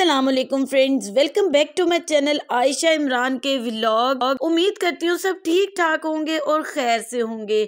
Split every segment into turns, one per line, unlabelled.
Aslam friends welcome back to my channel Ayesha Imran के vlog उम्मीद करती हूँ सब ठीक ठाक होंगे और खैर से होंगे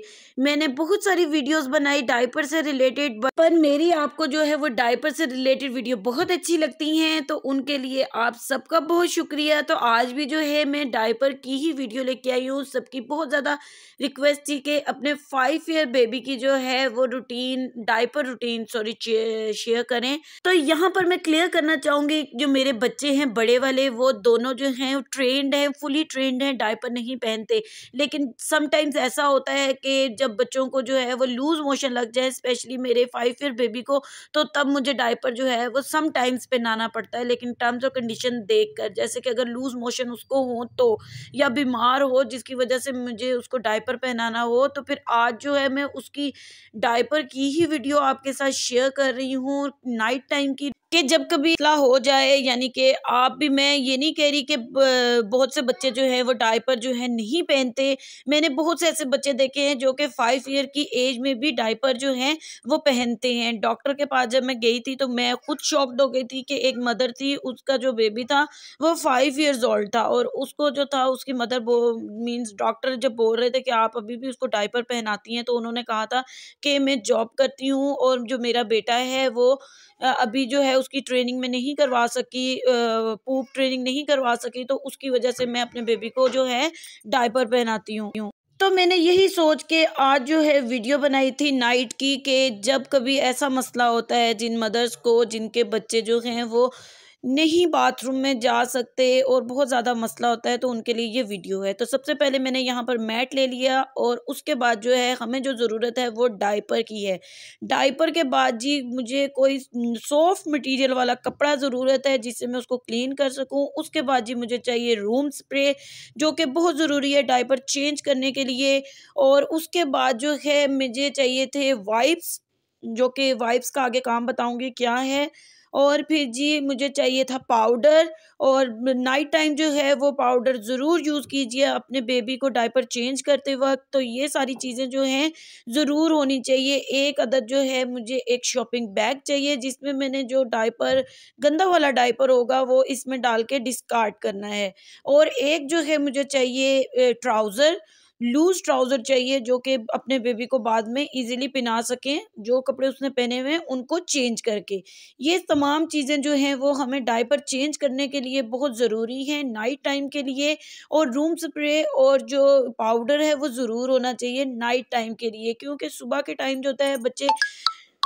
मैंने बहुत सारी वीडियोस बनाई डायपर से रिलेटेड पर मेरी आपको जो है वो डाइपर से रिलेटेड वीडियो बहुत अच्छी लगती हैं तो उनके लिए आप सबका बहुत शुक्रिया तो आज भी जो है मैं डाइपर की ही वीडियो लेके आई हूँ सबकी बहुत ज़्यादा रिक्वेस्ट थी कि अपने फाइव ईयर बेबी की जो है वो routine diaper routine sorry share करें तो यहाँ पर मैं क्लियर करना चाहूँगी जो मेरे बच्चे हैं बड़े वाले वो दोनों जो हैं ट्रेंड हैं फुली ट्रेंड हैं डाइपर नहीं पहनते लेकिन समटाइम्स ऐसा होता है कि जब जब बच्चों को जो है वो लूज़ मोशन लग जाए स्पेशली मेरे फाइव ईयर बेबी को तो तब मुझे डायपर जो है वो सम टाइम्स पे नाना पड़ता है लेकिन टर्म्स और कंडीशन देख कर जैसे कि अगर लूज़ मोशन उसको हो तो या बीमार हो जिसकी वजह से मुझे उसको डायपर पहनाना हो तो फिर आज जो है मैं उसकी डायपर की ही वीडियो आपके साथ शेयर कर रही हूँ नाइट टाइम की कि जब कभी इतला हो जाए यानी कि आप भी मैं ये नहीं कह रही कि बहुत से बच्चे जो है वो डायपर जो है नहीं पहनते मैंने बहुत से ऐसे बच्चे देखे हैं जो कि फाइव ईयर की एज में भी डाइपर जो है वो पहनते हैं डॉक्टर के पास जब मैं गई थी तो मैं खुद शॉक्ड हो गई थी कि एक मदर थी उसका जो बेबी था वो फाइव ईयर्स ओल्ड था और उसको जो था उसकी मदर बो मीन्स डॉक्टर जब बोल रहे थे कि आप अभी भी उसको डाइपर पहनाती हैं तो उन्होंने कहा था कि मैं जॉब करती हूँ और जो मेरा बेटा है वो अभी जो है उसकी ट्रेनिंग में नहीं करवा सकी पूप ट्रेनिंग नहीं करवा सकी तो उसकी वजह से मैं अपने बेबी को जो है डाइपर पहनाती हूँ तो मैंने यही सोच के आज जो है वीडियो बनाई थी नाइट की कि जब कभी ऐसा मसला होता है जिन मदर्स को जिनके बच्चे जो हैं वो नहीं बाथरूम में जा सकते और बहुत ज़्यादा मसला होता है तो उनके लिए ये वीडियो है तो सबसे पहले मैंने यहाँ पर मैट ले लिया और उसके बाद जो है हमें जो ज़रूरत है वो डायपर की है डाइपर के बाद जी मुझे कोई सॉफ्ट मटेरियल वाला कपड़ा ज़रूरत है जिससे मैं उसको क्लीन कर सकूँ उसके बाद जी मुझे चाहिए रूम स्प्रे जो कि बहुत ज़रूरी है डाइपर चेंज करने के लिए और उसके बाद जो है मुझे चाहिए थे वाइप्स जो कि वाइप्स का आगे काम बताऊँगी क्या है और फिर जी मुझे चाहिए था पाउडर और नाइट टाइम जो है वो पाउडर ज़रूर यूज़ कीजिए अपने बेबी को डायपर चेंज करते वक्त तो ये सारी चीज़ें जो हैं ज़रूर होनी चाहिए एक अदद जो है मुझे एक शॉपिंग बैग चाहिए जिसमें मैंने जो डायपर गंदा वाला डायपर होगा वो इसमें डाल के डिस्कार्ड करना है और एक जो है मुझे चाहिए ट्राउज़र लूज ट्राउज़र चाहिए जो कि अपने बेबी को बाद में इजीली पहना सकें जो कपड़े उसने पहने हुए हैं उनको चेंज करके ये तमाम चीज़ें जो हैं वो हमें डायपर चेंज करने के लिए बहुत ज़रूरी है नाइट टाइम के लिए और रूम स्प्रे और जो पाउडर है वो ज़रूर होना चाहिए नाइट टाइम के लिए क्योंकि सुबह के टाइम जो होता है बच्चे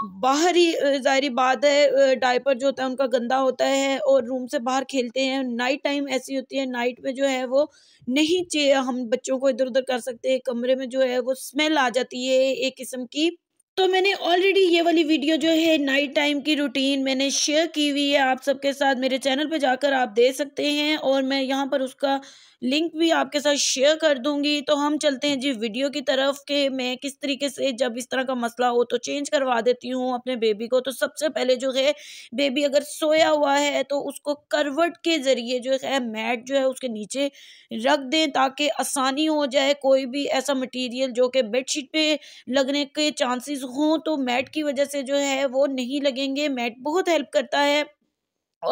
बाहर ही ज़ाहिर बात है डायपर जो होता है उनका गंदा होता है और रूम से बाहर खेलते हैं नाइट टाइम ऐसी होती है नाइट में जो है वो नहीं चे हम बच्चों को इधर उधर कर सकते हैं कमरे में जो है वो स्मेल आ जाती है एक किस्म की तो मैंने ऑलरेडी ये वाली वीडियो जो है नाइट टाइम की रूटीन मैंने शेयर की हुई है आप सबके साथ मेरे चैनल पर जाकर आप दे सकते हैं और मैं यहाँ पर उसका लिंक भी आपके साथ शेयर कर दूंगी तो हम चलते हैं जी वीडियो की तरफ के मैं किस तरीके से जब इस तरह का मसला हो तो चेंज करवा देती हूँ अपने बेबी को तो सबसे पहले जो है बेबी अगर सोया हुआ है तो उसको करवट के ज़रिए जो है मैट जो है उसके नीचे रख दें ताकि आसानी हो जाए कोई भी ऐसा मटीरियल जो कि बेडशीट पे लगने के चांसेस हों तो मैट की वजह से जो है वो नहीं लगेंगे मैट बहुत हेल्प करता है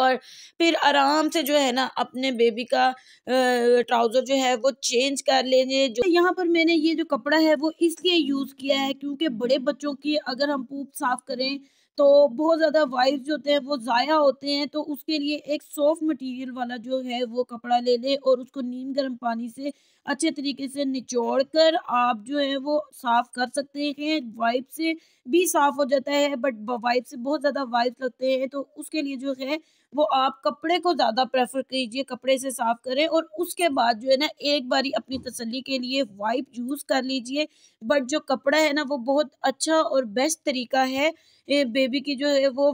और फिर आराम से जो है ना अपने बेबी का ट्राउज़र जो है वो चेंज कर लेंगे जो यहाँ पर मैंने ये जो कपड़ा है वो इसलिए यूज़ किया है क्योंकि बड़े बच्चों की अगर हम पूप साफ़ करें तो बहुत ज़्यादा वायर्स जो होते हैं वो ज़ाया होते हैं तो उसके लिए एक सॉफ्ट मटेरियल वाला जो है वो कपड़ा ले लें और उसको नीम गर्म पानी से अच्छे तरीके से निचोड़ कर आप जो है वो साफ़ कर सकते हैं वाइप से भी साफ़ हो जाता है बट वाइप से बहुत ज़्यादा वाइप लगते हैं तो उसके लिए जो है वो आप कपड़े को ज़्यादा प्रेफर कीजिए कपड़े से साफ़ करें और उसके बाद जो है ना एक बारी अपनी तसल्ली के लिए वाइप यूज़ कर लीजिए बट जो कपड़ा है ना वो बहुत अच्छा और बेस्ट तरीका है बेबी की जो है वो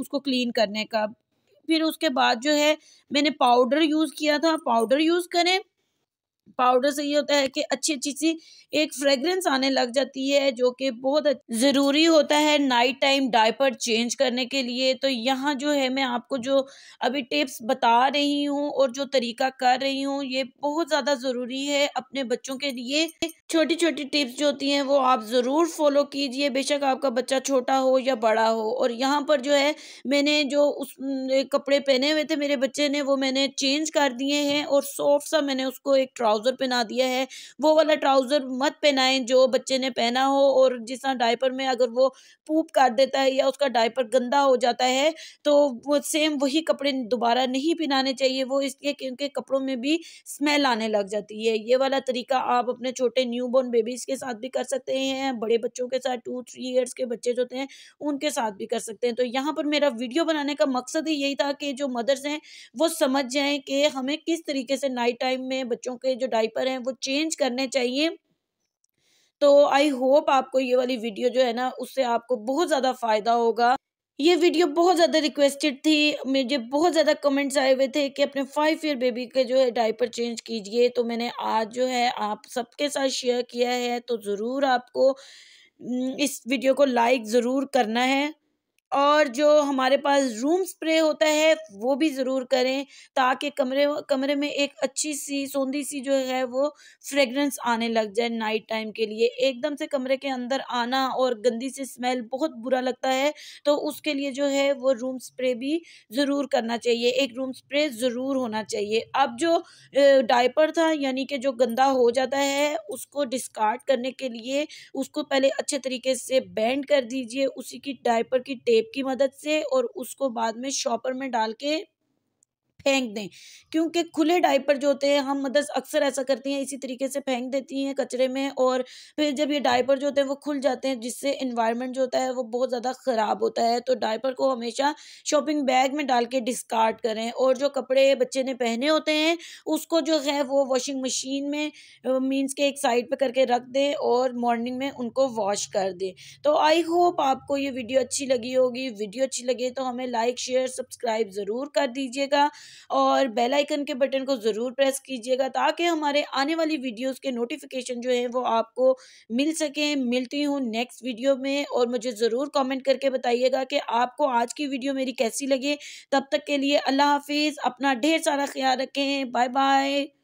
उसको क्लीन करने का फिर उसके बाद जो है मैंने पाउडर यूज़ किया था पाउडर यूज़ करें पाउडर से ये होता है कि अच्छी अच्छी सी एक फ्रेगरेंस आने लग जाती है जो कि बहुत ज़रूरी होता है नाइट टाइम डायपर चेंज करने के लिए तो यहाँ जो है मैं आपको जो अभी टिप्स बता रही हूँ और जो तरीका कर रही हूँ ये बहुत ज़्यादा ज़रूरी है अपने बच्चों के लिए छोटी छोटी टिप्स जो होती हैं वो आप ज़रूर फॉलो कीजिए बेशक आपका बच्चा छोटा हो या बड़ा हो और यहाँ पर जो है मैंने जो उस कपड़े पहने हुए थे मेरे बच्चे ने वो मैंने चेंज कर दिए हैं और सॉफ्ट सा मैंने उसको एक ट्राउज़ ट्राउज़र पहना दिया है वो वाला ट्राउज़र मत पहनाएं जो बच्चे ने पहना हो और जिस डायपर में अगर वो पूप काट देता है या उसका डायपर गंदा हो जाता है तो वो सेम वही कपड़े दोबारा नहीं पहनाने चाहिए वो इसलिए क्योंकि कपड़ों में भी स्मेल आने लग जाती है ये वाला तरीका आप अपने छोटे न्यू बॉर्न बेबीज़ के साथ भी कर सकते हैं बड़े बच्चों के साथ टू थ्री ईयर्स के बच्चे जो होते हैं उनके साथ भी कर सकते हैं तो यहाँ पर मेरा वीडियो बनाने का मकसद ही यही था कि जो मदर्स हैं वो समझ जाएं कि हमें किस तरीके से नाइट टाइम में बच्चों के जो डाइपर हैं वो चेंज करने चाहिए तो आई होप आपको ये वाली वीडियो जो है ना उससे आपको बहुत ज़्यादा फ़ायदा होगा ये वीडियो बहुत ज़्यादा रिक्वेस्टेड थी मुझे बहुत ज़्यादा कमेंट्स आए हुए थे कि अपने फाइव ईयर बेबी के जो है डाइपर चेंज कीजिए तो मैंने आज जो है आप सबके साथ शेयर किया है तो ज़रूर आपको इस वीडियो को लाइक ज़रूर करना है और जो हमारे पास रूम स्प्रे होता है वो भी ज़रूर करें ताकि कमरे कमरे में एक अच्छी सी सौंधी सी जो है वो फ्रेगरेंस आने लग जाए नाइट टाइम के लिए एकदम से कमरे के अंदर आना और गंदी सी स्मेल बहुत बुरा लगता है तो उसके लिए जो है वो रूम स्प्रे भी ज़रूर करना चाहिए एक रूम स्प्रे ज़रूर होना चाहिए अब जो डाइपर था यानी कि जो गंदा हो जाता है उसको डिस्कार्ड करने के लिए उसको पहले अच्छे तरीके से बैंड कर दीजिए उसी की डाइपर की टेप टेप की मदद से और उसको बाद में शॉपर में डाल के फेंक दें क्योंकि खुले डाइपर जो होते हैं हम मदर्स मतलब अक्सर ऐसा करती हैं इसी तरीके से फेंक देती हैं कचरे में और फिर जब ये डायपर जो होते हैं वो खुल जाते हैं जिससे इन्वायरमेंट जो होता है वो बहुत ज़्यादा ख़राब होता है तो डायपर को हमेशा शॉपिंग बैग में डाल के डिस्कार्ड करें और जो कपड़े बच्चे ने पहने होते हैं उसको जो है वो वॉशिंग मशीन में मीन्स के एक साइड पर करके रख दें और मॉर्निंग में उनको वॉश कर दें तो आई होप आपको ये वीडियो अच्छी लगी होगी वीडियो अच्छी लगे तो हमें लाइक शेयर सब्सक्राइब ज़रूर कर दीजिएगा और बेल आइकन के बटन को ज़रूर प्रेस कीजिएगा ताकि हमारे आने वाली वीडियोस के नोटिफिकेशन जो हैं वो आपको मिल सकें मिलती हूँ नेक्स्ट वीडियो में और मुझे ज़रूर कमेंट करके बताइएगा कि आपको आज की वीडियो मेरी कैसी लगे तब तक के लिए अल्लाह हाफिज़ अपना ढेर सारा ख्याल रखें बाय बाय